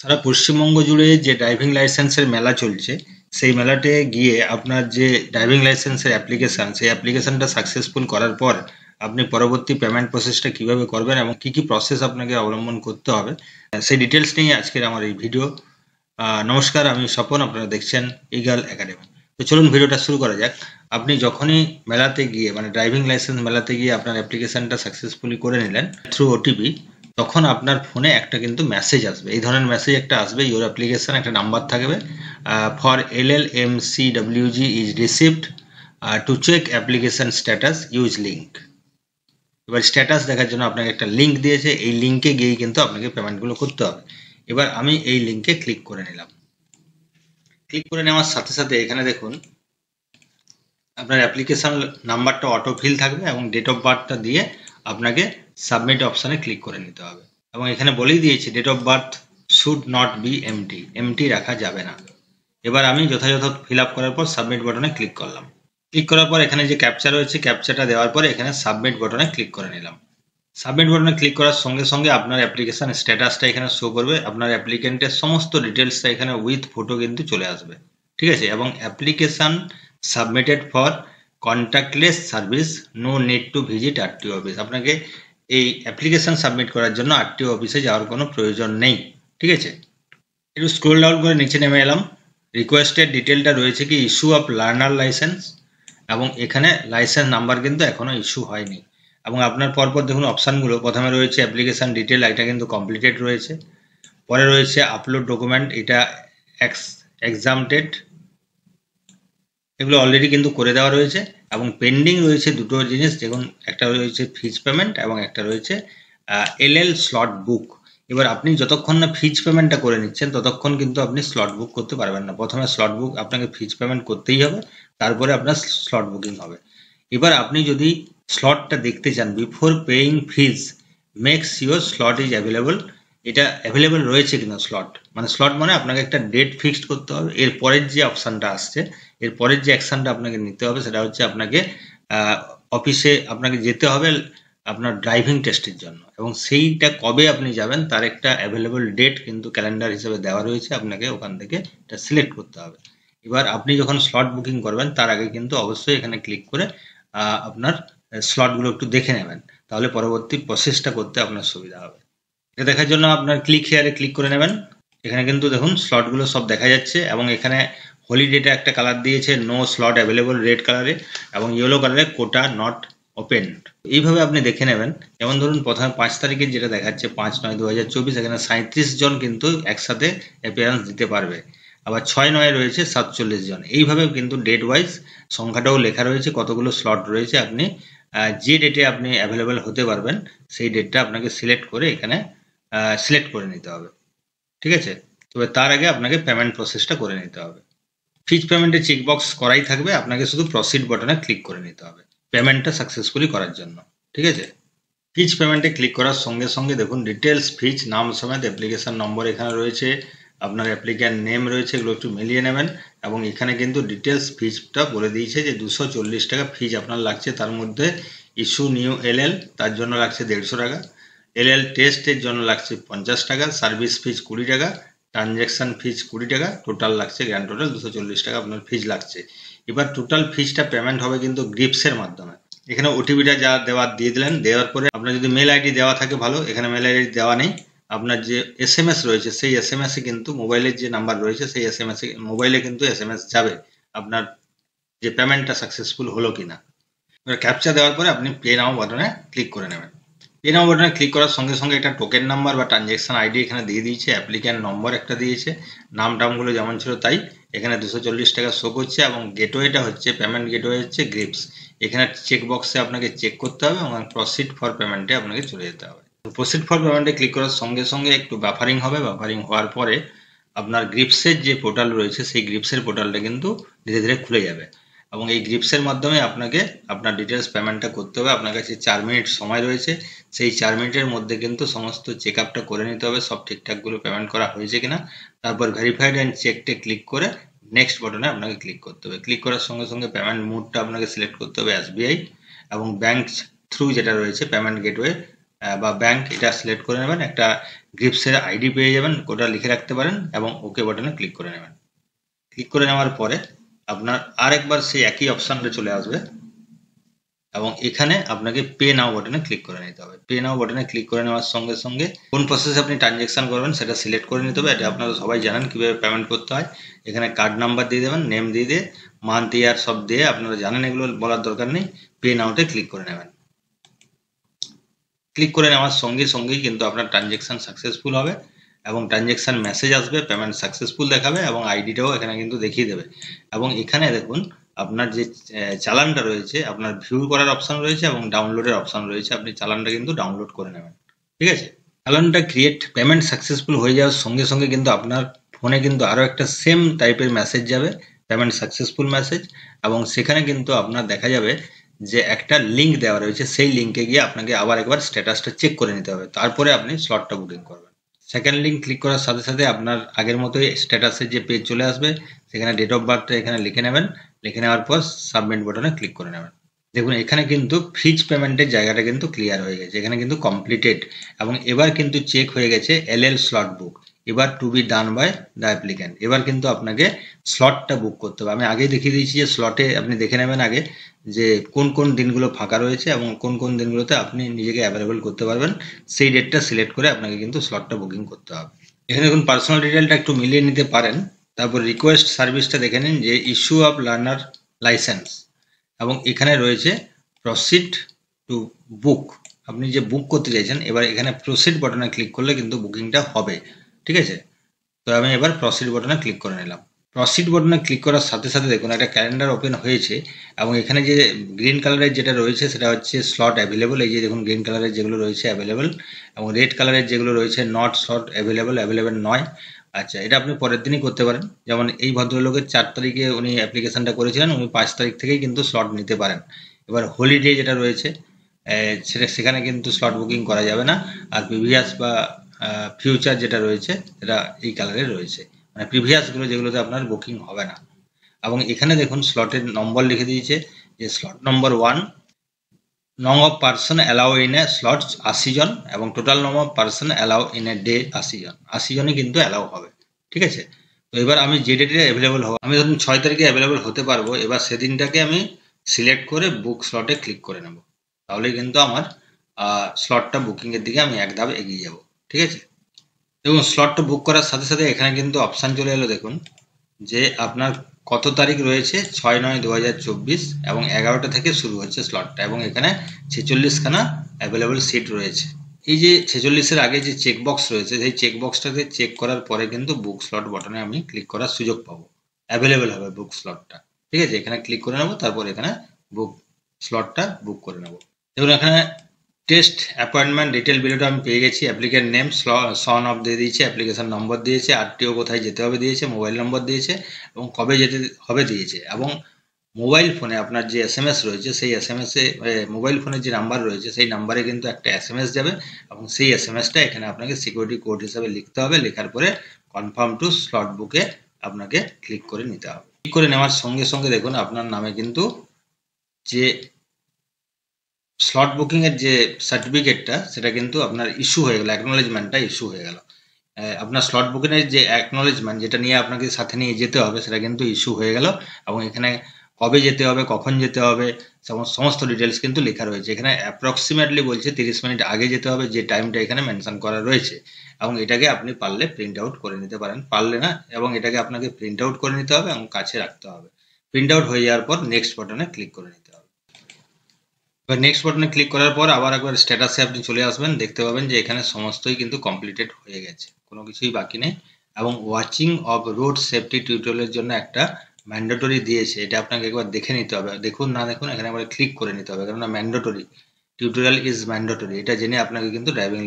সারা পশ্চিমবঙ্গ জুড়ে যে ড্রাইভিং লাইসেন্সের মেলা চলছে সেই মেলাতে গিয়ে আপনার যে ড্রাইভিং লাইসেন্সের অ্যাপ্লিকেশান সেই অ্যাপ্লিকেশানটা সাকসেসফুল করার পর আপনি পরবর্তী পেমেন্ট প্রসেসটা কিভাবে করবেন এবং কি কি প্রসেস আপনাকে অবলম্বন করতে হবে সেই ডিটেলস নিয়ে আজকের আমার এই ভিডিও নমস্কার আমি স্বপন আপনারা দেখছেন ইগাল একাডেমি তো চলুন ভিডিওটা শুরু করা যাক আপনি যখনই মেলাতে গিয়ে মানে ড্রাইভিং লাইসেন্স মেলাতে গিয়ে আপনার অ্যাপ্লিকেশানটা সাকসেসফুলি করে নিলেন থ্রু ওটিপি তখন আপনার ফোনে একটা কিন্তু মেসেজ আসবে এই ধরনের মেসেজ একটা আসবে ইউর অ্যাপ্লিকেশান একটা নাম্বার থাকবে for L L M C WG is received to check application status use link এবার স্ট্যাটাস দেখার জন্য আপনাকে একটা লিঙ্ক দিয়েছে এই লিঙ্কে গিয়েই কিন্তু আপনাকে পেমেন্টগুলো করতে হবে এবার আমি এই লিঙ্কে ক্লিক করে নিলাম ক্লিক করে নেওয়ার সাথে সাথে এখানে দেখুন আপনার অ্যাপ্লিকেশান নাম্বারটা অটোফিল থাকবে এবং ডেট অফ বার্থটা দিয়ে আপনাকে সাবমিট অপশানে ক্লিক করে নিতে হবে এবং এখানে বলেই দিয়েছি date of birth should not be empty empty রাখা যাবে না এবার আমি যথাযথ ফিল আপ করার পর সাবমিট বাটনে ক্লিক করলাম ক্লিক করার পর এখানে যে ক্যাপচার রয়েছে ক্যাপচারটা দেওয়ার পরে এখানে সাবমিট বাটনে ক্লিক করে নিলাম সাবমিট বাটনে ক্লিক করার সঙ্গে সঙ্গে আপনার অ্যাপ্লিকেশান স্ট্যাটাসটা এখানে শো করবে আপনার অ্যাপ্লিকেন্টের সমস্ত ডিটেলসটা এখানে উইথ ফটো কিন্তু চলে আসবে ঠিক আছে এবং application submitted for contactless service no need to visit R T office আপনাকে এই অ্যাপ্লিকেশন সাবমিট করার জন্য আরটি অফিসে যাওয়ার কোনো প্রয়োজন নেই ঠিক আছে একটু স্ক্রোল ডাউন করে নিচে নেমে এলাম রিকোয়েস্টের ডিটেলটা রয়েছে কি ইস্যু অফ লার্নার লাইসেন্স এবং এখানে লাইসেন্স নাম্বার কিন্তু এখনও ইস্যু হয়নি এবং আপনার পরপর দেখুন অপশানগুলো প্রথমে রয়েছে অ্যাপ্লিকেশান ডিটেল এটা কিন্তু কমপ্লিটেড রয়েছে পরে রয়েছে আপলোড ডকুমেন্ট এটা এক্স এক্সামটেড এগুলো অলরেডি কিন্তু করে দেওয়া রয়েছে এবং পেন্ডিং রয়েছে দুটো জিনিস যেমন একটা রয়েছে ফিজ পেমেন্ট এবং একটা রয়েছে এল এল স্লট বুক এবার আপনি যতক্ষণ না ফিজ পেমেন্টটা করে নিচ্ছেন ততক্ষণ কিন্তু আপনি স্লট বুক করতে পারবেন না প্রথমে স্লট বুক আপনাকে ফিজ পেমেন্ট করতেই হবে তারপরে আপনার স্লট বুকিং হবে এবার আপনি যদি স্লটটা দেখতে চান before paying fees makes your slot is available এটা অ্যাভেলেবেল রয়েছে কিনা স্লট মানে স্লট মানে আপনাকে একটা ডেট ফিক্সড করতে হবে এর পরের যে অপশানটা আসছে এর পরের যে অ্যাকশানটা আপনাকে নিতে হবে সেটা হচ্ছে আপনাকে অফিসে আপনাকে যেতে হবে আপনার ড্রাইভিং টেস্টের জন্য এবং সেইটা কবে আপনি যাবেন তার একটা অ্যাভেলেবল ডেট কিন্তু ক্যালেন্ডার হিসেবে দেওয়া রয়েছে আপনাকে ওখান থেকে এটা সিলেক্ট করতে হবে এবার আপনি যখন স্লট বুকিং করবেন তার আগে কিন্তু অবশ্যই এখানে ক্লিক করে আপনার স্লটগুলো একটু দেখে নেবেন তাহলে পরবর্তী প্রসেসটা করতে আপনার সুবিধা হবে এটা দেখার জন্য আপনার ক্লিক হেয়ারে ক্লিক করে নেবেন এখানে কিন্তু দেখুন স্লটগুলো সব দেখা যাচ্ছে এবং এখানে হলিডেটা একটা কালার দিয়েছে নো স্লট অ্যাভেলেবল রেড কালারে এবং ইয়েলো কালারে কোটা নট ওপেন এইভাবে আপনি দেখে নেবেন যেমন ধরুন প্রথমে পাঁচ তারিখে যেটা দেখাচ্ছে পাঁচ নয় দু হাজার চব্বিশ এখানে সাঁত্রিশ জন কিন্তু একসাথে অ্যাপিয়ারেন্স দিতে পারবে আবার ছয় নয় রয়েছে সাতচল্লিশ জন এইভাবে কিন্তু ডেট ওয়াইজ সংখ্যাটাও লেখা রয়েছে কতগুলো স্লট রয়েছে আপনি যে ডেটে আপনি অ্যাভেলেবেল হতে পারবেন সেই ডেটটা আপনাকে সিলেক্ট করে এখানে সিলেক্ট করে নিতে হবে ঠিক আছে তবে তার আগে আপনাকে পেমেন্ট প্রসেসটা করে নিতে হবে ফিজ চেক চেকবক্স করাই থাকবে আপনাকে শুধু প্রসিড বটনে ক্লিক করে নিতে হবে পেমেন্টটা সাকসেসফুলি করার জন্য ঠিক আছে ফিজ পেমেন্টে ক্লিক করার সঙ্গে সঙ্গে দেখুন ডিটেলস ফিজ নাম সমেত অ্যাপ্লিকেশান নম্বর এখানে রয়েছে আপনার অ্যাপ্লিক্যান্ট নেম রয়েছে এগুলো একটু মিলিয়ে নেবেন এবং এখানে কিন্তু ডিটেলস ফিজটা বলে দিয়েছে যে দুশো চল্লিশ টাকা ফিজ আপনার লাগছে তার মধ্যে ইস্যু নিউ এল এল তার জন্য লাগছে দেড়শো টাকা এলএল টেস্টের জন্য লাগছে পঞ্চাশ টাকা সার্ভিস ফিজ কুড়ি টাকা ট্রানজ্যাকশান ফিজ কুড়ি টাকা টোটাল লাগছে গ্র্যান্ড টোটাল দুশো চল্লিশ টাকা আপনার ফিজ লাগছে এবার টোটাল ফিজটা পেমেন্ট হবে কিন্তু গ্রিপসের মাধ্যমে এখানে ওটিপিটা যা দেওয়া দিয়ে দিলেন দেওয়ার পরে আপনার যদি মেল আইডি দেওয়া থাকে ভালো এখানে মেল আইডি দেওয়া নেই আপনার যে এস এম এস রয়েছে সেই এস এম এসে কিন্তু মোবাইলের যে নাম্বার রয়েছে সেই এস এম এসে মোবাইলে কিন্তু এস এম এস যাবে আপনার যে পেমেন্টটা সাকসেসফুল হলো কিনা এবার ক্যাপচা দেওয়ার পরে আপনি প্লে নাও বাটনে ক্লিক করে নেবেন এই নম্বরটা ক্লিক করার সঙ্গে সঙ্গে একটা টোকেন নাম্বার বা ট্রানজ্যাকশন আইডি এখানে দিয়ে দিয়েছে অ্যাপ্লিক্যান্ট নম্বর একটা দিয়েছে নাম টামগুলো যেমন ছিল তাই এখানে দুশো চল্লিশ টাকা শো করছে এবং গেটওয়েটা হচ্ছে পেমেন্ট গেটওয়ে হচ্ছে গ্রিপস এখানে চেক বক্সে আপনাকে চেক করতে হবে এবং প্রসিড ফর পেমেন্টে আপনাকে চলে যেতে হবে প্রসিড ফর পেমেন্টে ক্লিক করার সঙ্গে সঙ্গে একটু বাফারিং হবে বাফারিং হওয়ার পরে আপনার গ্রিপসের যে পোর্টাল রয়েছে সেই গ্রিপসের পোর্টালটা কিন্তু ধীরে ধীরে খুলে যাবে এবং এই গ্রিপসের মাধ্যমে আপনাকে আপনার ডিটেলস পেমেন্টটা করতে হবে আপনার কাছে চার মিনিট সময় রয়েছে সেই চার মিনিটের মধ্যে কিন্তু সমস্ত চেক আপটা করে নিতে হবে সব ঠিকঠাকগুলো পেমেন্ট করা হয়েছে কিনা তারপর ভেরিফাইড অ্যান্ড চেকটে ক্লিক করে নেক্সট বটনে আপনাকে ক্লিক করতে হবে ক্লিক করার সঙ্গে সঙ্গে পেমেন্ট মুডটা আপনাকে সিলেক্ট করতে হবে এসবিআই এবং ব্যাংক থ্রু যেটা রয়েছে পেমেন্ট গেটওয়ে বা ব্যাঙ্ক এটা সিলেক্ট করে নেবেন একটা গ্রিপসের আইডি পেয়ে যাবেন ওটা লিখে রাখতে পারেন এবং ওকে বটনে ক্লিক করে নেবেন ক্লিক করে নেওয়ার পরে আপনার আরেকবার সেই একই অপশানটা চলে আসবে এবং এখানে আপনাকে পে নাও বাটনে ক্লিক করে নিতে হবে পে নাও বাটনে ক্লিক করে নেওয়ার সঙ্গে সঙ্গে কোন প্রসেসে আপনি ট্রানজ্যাকশান করবেন সেটা সিলেক্ট করে নিতে হবে এটা আপনারা সবাই জানেন কীভাবে পেমেন্ট করতে হয় এখানে কার্ড নাম্বার দিয়ে দেবেন নেম দিয়ে দিয়ে মান্থ ইয়ার সব দিয়ে আপনারা জানেন এগুলো বলার দরকার নেই পে নাওতে ক্লিক করে নেবেন ক্লিক করে নেওয়ার সঙ্গে সঙ্গেই কিন্তু আপনার ট্রানজ্যাকশান সাকসেসফুল হবে এবং ট্রানজ্যাকশান মেসেজ আসবে পেমেন্ট সাকসেসফুল দেখাবে এবং আইডিটাও এখানে কিন্তু দেখিয়ে দেবে এবং এখানে দেখুন আপনার যে চালানটা রয়েছে আপনার ভিউ করার অপশান রয়েছে এবং ডাউনলোডের অপশান রয়েছে আপনি চালানটা কিন্তু ডাউনলোড করে নেবেন ঠিক আছে চালানটা ক্রিয়েট পেমেন্ট সাকসেসফুল হয়ে যাওয়ার সঙ্গে সঙ্গে কিন্তু আপনার ফোনে কিন্তু আরও একটা সেম টাইপের মেসেজ যাবে পেমেন্ট সাকসেসফুল মেসেজ এবং সেখানে কিন্তু আপনার দেখা যাবে যে একটা লিঙ্ক দেওয়া রয়েছে সেই লিঙ্কে গিয়ে আপনাকে আবার একবার স্ট্যাটাসটা চেক করে নিতে হবে তারপরে আপনি স্লটটা বুকিং করবেন সেকেন্ড লিঙ্ক ক্লিক করার সাথে সাথে আপনার আগের মতোই স্ট্যাটাসের যে পেজ চলে আসবে সেখানে ডেট অফ বার্থটা এখানে লিখে নেবেন লিখে নেওয়ার পর সাবমিট বাটনে ক্লিক করে নেবেন দেখুন এখানে কিন্তু ফ্রিজ পেমেন্টের জায়গাটা কিন্তু ক্লিয়ার হয়ে গেছে এখানে কিন্তু কমপ্লিটেড এবং এবার কিন্তু চেক হয়ে গেছে এল এল স্লট বুক এবার to be done by the applicant এবার কিন্তু আপনাকে স্লটটা বুক করতে হবে আমি আগেই দেখিয়ে দিয়েছি যে স্লটে আপনি দেখে নেবেন আগে যে কোন কোন দিনগুলো ফাঁকা রয়েছে এবং কোন কোন দিনগুলোতে আপনি নিজেকে অ্যাভেলেবেল করতে পারবেন সেই ডেটটা সিলেক্ট করে আপনাকে কিন্তু স্লটটা বুকিং করতে হবে এখানে দেখুন পার্সোনাল ডিটেলটা একটু মিলিয়ে নিতে পারেন তারপর রিকোয়েস্ট সার্ভিসটা দেখে নিন যে ইস্যু অফ লার্নার লাইসেন্স এবং এখানে রয়েছে প্রসিড টু বুক আপনি যে বুক করতে চাইছেন এবার এখানে প্রসিড বাটনে ক্লিক করলে কিন্তু বুকিংটা হবে ঠিক আছে তো আমি এবার প্রসিড বটনে ক্লিক করে নিলাম প্রসিড বটনে ক্লিক করার সাথে সাথে দেখুন একটা ক্যালেন্ডার ওপেন হয়েছে এবং এখানে যে গ্রিন কালারের যেটা রয়েছে সেটা হচ্ছে স্লট অ্যাভেলেবল এই যে দেখুন গ্রিন কালারের যেগুলো রয়েছে অ্যাভেলেবল এবং রেড কালারের যেগুলো রয়েছে নট স্লট অ্যাভেলেবল অ্যাভেলেবল নয় আচ্ছা এটা আপনি পরের দিনই করতে পারেন যেমন এই ভদ্রলোকের চার তারিখে উনি অ্যাপ্লিকেশনটা করেছিলেন উনি পাঁচ তারিখ থেকেই কিন্তু স্লট নিতে পারেন এবার হোলিডে যেটা রয়েছে সেটা সেখানে কিন্তু স্লট বুকিং করা যাবে না আর পিভিএস বা ফিউচার যেটা রয়েছে এটা এই কালারে রয়েছে মানে প্রিভিয়াসগুলো যেগুলোতে আপনার বুকিং হবে না এবং এখানে দেখুন স্লটের নম্বর লিখে দিয়েছে যে slot number one no of person allow in a slot আশি জন এবং total no of person allow in a day আশি জন আশি জনই কিন্তু অ্যালাউ হবে ঠিক আছে তো এবার আমি যে ডেটে অ্যাভেলেবল হবো আমি ধরুন ছয় তারিখে অ্যাভেলেবেল হতে পারবো এবার সেদিনটাকে আমি সিলেক্ট করে বুক স্লটে ক্লিক করে নেব তাহলে কিন্তু আমার স্লটটা বুকিংয়ের দিকে আমি এক ধাপ এগিয়ে যাবো ঠিক আছে দেখুন স্লটটা বুক করার সাথে সাথে এখানে কিন্তু অপশান চলে এলো দেখুন যে আপনার কত তারিখ রয়েছে ছয় নয় দু এবং এগারোটা থেকে শুরু হচ্ছে স্লটটা এবং এখানে ছেচল্লিশখানা অ্যাভেলেবল সিট রয়েছে এই যে ছেচল্লিশের আগে যে চেকবক্স রয়েছে সেই চেকবক্সটাতে চেক করার পরে কিন্তু বুক স্লট বটনে আমি ক্লিক করার সুযোগ পাবো অ্যাভেলেবেল হবে বুক স্লটটা ঠিক আছে এখানে ক্লিক করে নেবো তারপর এখানে বুক স্লটটা বুক করে নেবো এবং এখানে টেস্ট অ্যাপয়েন্টমেন্ট ডিটেল বিলটা আমি পেয়ে গেছি অ্যাপ্লিকেন্ট নেম সন অফ দিয়ে দিয়েছে অ্যাপ্লিকেশন নম্বর দিয়েছে আরটিও কোথায় যেতে হবে দিয়েছে মোবাইল নম্বর দিয়েছে এবং কবে যেতে হবে দিয়েছে এবং মোবাইল ফোনে আপনার যে এস এম এস রয়েছে সেই এস এম এসে মোবাইল ফোনের যে নাম্বার রয়েছে সেই নাম্বারে কিন্তু একটা এস এম এস যাবে এবং সেই এস এম এসটা এখানে আপনাকে সিকিউরিটি কোড হিসাবে লিখতে হবে লেখার পরে কনফার্ম টু স্লট বুকে আপনাকে ক্লিক করে নিতে হবে ক্লিক করে নেওয়ার সঙ্গে সঙ্গে দেখুন আপনার নামে কিন্তু যে স্লট বুকিংয়ের যে সার্টিফিকেটটা সেটা কিন্তু আপনার ইস্যু হয়ে গেলো অ্যাকনোলেজমেন্টটা ইস্যু হয়ে গেল আপনার স্লট বুকিংয়ের যে অ্যাকনোলেজমেন্ট যেটা নিয়ে আপনাকে সাথে নিয়ে যেতে হবে সেটা কিন্তু ইস্যু হয়ে গেল এবং এখানে কবে যেতে হবে কখন যেতে হবে সমস্ত ডিটেলস কিন্তু লেখা রয়েছে এখানে অ্যাপ্রক্সিমেটলি বলছে তিরিশ মিনিট আগে যেতে হবে যে টাইমটা এখানে মেনশন করা রয়েছে এবং এটাকে আপনি পারলে প্রিন্ট আউট করে নিতে পারেন পারলে না এবং এটাকে আপনাকে প্রিন্ট আউট করে নিতে হবে এবং কাছে রাখতে হবে প্রিন্ট আউট হয়ে যাওয়ার পর নেক্সট বাটনে ক্লিক করে নিতে এবার নেক্সট বাটনে ক্লিক করার পর আবার একবার স্ট্যাটাসে আপনি চলে আসবেন দেখতে পাবেন যে এখানে সমস্তই কিন্তু কমপ্লিটেড হয়ে গেছে কোনো কিছুই বাকি নেই এবং ওয়াচিং অফ রোড সেফটি টিউটোরিয়ালের জন্য একটা ম্যান্ডেটরি দিয়েছে এটা আপনাকে একবার দেখে নিতে হবে দেখুন না দেখুন এখানে একবার ক্লিক করে নিতে হবে কেননা ম্যান্ডেটরি টিউটোরিয়াল ইজ ম্যান্ডেটরি এটা জেনে আপনাকে কিন্তু ড্রাইভিং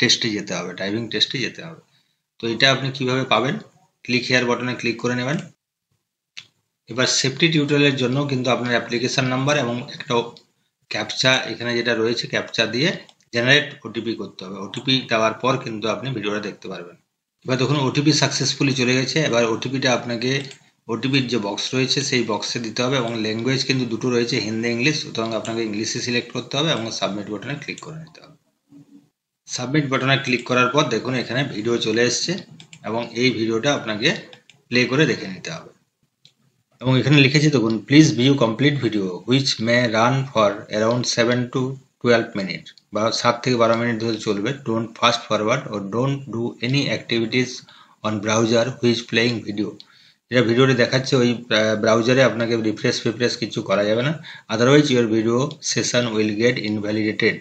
টেস্টে যেতে হবে ড্রাইভিং টেস্টে যেতে হবে তো এটা আপনি কিভাবে পাবেন ক্লিক হেয়ার বাটনে ক্লিক করে নেবেন এবার সেফটি টিউটোরিয়ালের জন্য কিন্তু আপনার অ্যাপ্লিকেশান নাম্বার এবং একটা ক্যাপচা এখানে যেটা রয়েছে ক্যাপচা দিয়ে জেনারেট ওটিপি করতে হবে ওটিপি দেওয়ার পর কিন্তু আপনি ভিডিওটা দেখতে পারবেন এবার দেখুন ওটিপি সাকসেসফুলি চলে গেছে এবার ওটিপিটা আপনাকে ওটিপির যে বক্স রয়েছে সেই বক্সে দিতে হবে এবং ল্যাঙ্গুয়েজ কিন্তু দুটো রয়েছে হিন্দি ইংলিশ সুতরাং আপনাকে ইংলিশে সিলেক্ট করতে হবে এবং সাবমিট বাটনে ক্লিক করে নিতে হবে সাবমিট বাটনে ক্লিক করার পর দেখুন এখানে ভিডিও চলে এসছে এবং এই ভিডিওটা আপনাকে প্লে করে দেখে নিতে হবে এবং এখানে লিখেছি দেখুন please view complete video which may run for around seven to twelve minute বা সাত থেকে বারো মিনিট ধরে চলবে ডোন্ট ফাস্ট ফরওয়ার্ড ও don't do any activities on browser which playing video যেটা ভিডিওটি দেখাচ্ছে ওই ব্রাউজারে আপনাকে রিফ্রেশ ফিফ্রেশ কিছু করা যাবে না otherwise your video session will get invalidated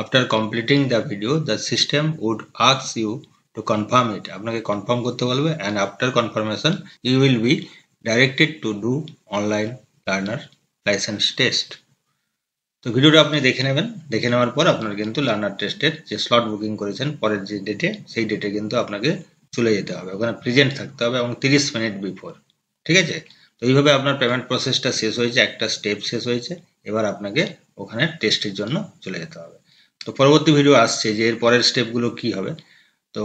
after completing the video the system would আক্স ইউ টু কনফার্ম ইট আপনাকে কনফার্ম করতে বলবে and after confirmation you will be directed to do online learner license test তো ভিডিওটা আপনি দেখে নেবেন দেখে নেওয়ার পর আপনার কিন্তু লার্নার টেস্টের যে স্লট বুকিং করেছেন পরের যে ডেটে সেই ডেটে কিন্তু আপনাকে চলে যেতে হবে ওখানে প্রেজেন্ট থাকতে হবে এবং তিরিশ মিনিট বিফোর ঠিক আছে তো এইভাবে আপনার পেমেন্ট প্রসেসটা শেষ হয়েছে একটা স্টেপ শেষ হয়েছে এবার আপনাকে ওখানে টেস্টের জন্য চলে যেতে হবে তো পরবর্তী ভিডিও আসছে যে এর পরের স্টেপগুলো কি হবে তো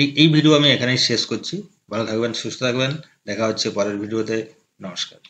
এই এই ভিডিও আমি এখানেই শেষ করছি ভালো থাকবেন সুস্থ থাকবেন দেখা হচ্ছে পরের ভিডিওতে নমস্কার